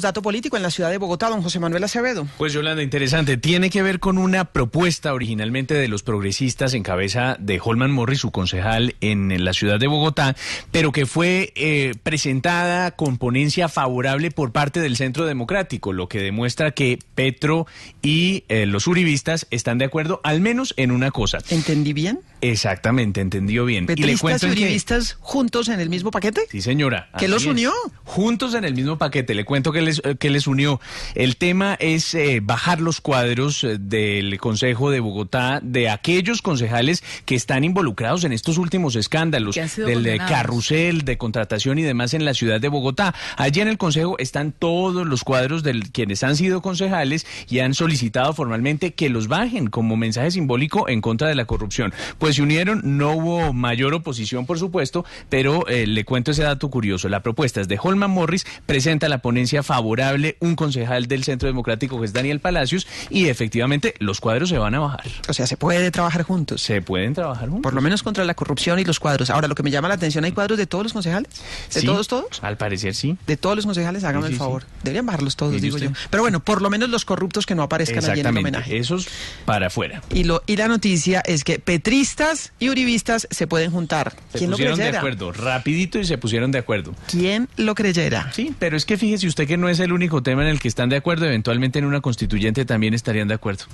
dato político en la ciudad de Bogotá, don José Manuel Acevedo. Pues Yolanda, interesante. Tiene que ver con una propuesta originalmente de los progresistas en cabeza de Holman Morris, su concejal en la ciudad de Bogotá, pero que fue eh, presentada con ponencia favorable por parte del Centro Democrático, lo que demuestra que Petro y eh, los uribistas están de acuerdo al menos en una cosa. ¿Entendí bien? Exactamente, entendió bien. ¿Petristas y, le juntos en el mismo paquete? Sí, señora. ¿Qué los unió? Juntos en el mismo paquete. Le cuento que les, eh, unió. El tema es eh, bajar los cuadros eh, del Consejo de Bogotá de aquellos concejales que están involucrados en estos últimos escándalos del carrusel de contratación y demás en la ciudad de Bogotá. Allí en el Consejo están todos los cuadros de quienes han sido concejales y han solicitado formalmente que los bajen como mensaje simbólico en contra de la corrupción. Pues se unieron, no hubo mayor oposición, por supuesto, pero eh, le cuento ese dato curioso. La propuesta es de Holman Morris, presenta la ponencia favorable un concejal del Centro Democrático que es Daniel Palacios y efectivamente los cuadros se van a bajar. O sea, se puede trabajar juntos. Se pueden trabajar juntos. Por lo menos contra la corrupción y los cuadros. Ahora, lo que me llama la atención, ¿hay cuadros de todos los concejales? ¿De todos, todos? Al parecer sí. De todos los concejales, háganme el favor. Deberían bajarlos todos, digo yo. Pero bueno, por lo menos los corruptos que no aparezcan allí en el homenaje. Esos para afuera. Y, lo, y la noticia es que Petrista y uribistas se pueden juntar. ¿Quién lo creyera? de acuerdo, rapidito y se pusieron de acuerdo. ¿Quién lo creyera? Sí, pero es que fíjese usted que no es el único tema en el que están de acuerdo, eventualmente en una constituyente también estarían de acuerdo.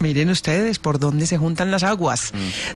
Miren ustedes por dónde se juntan las aguas. Mm.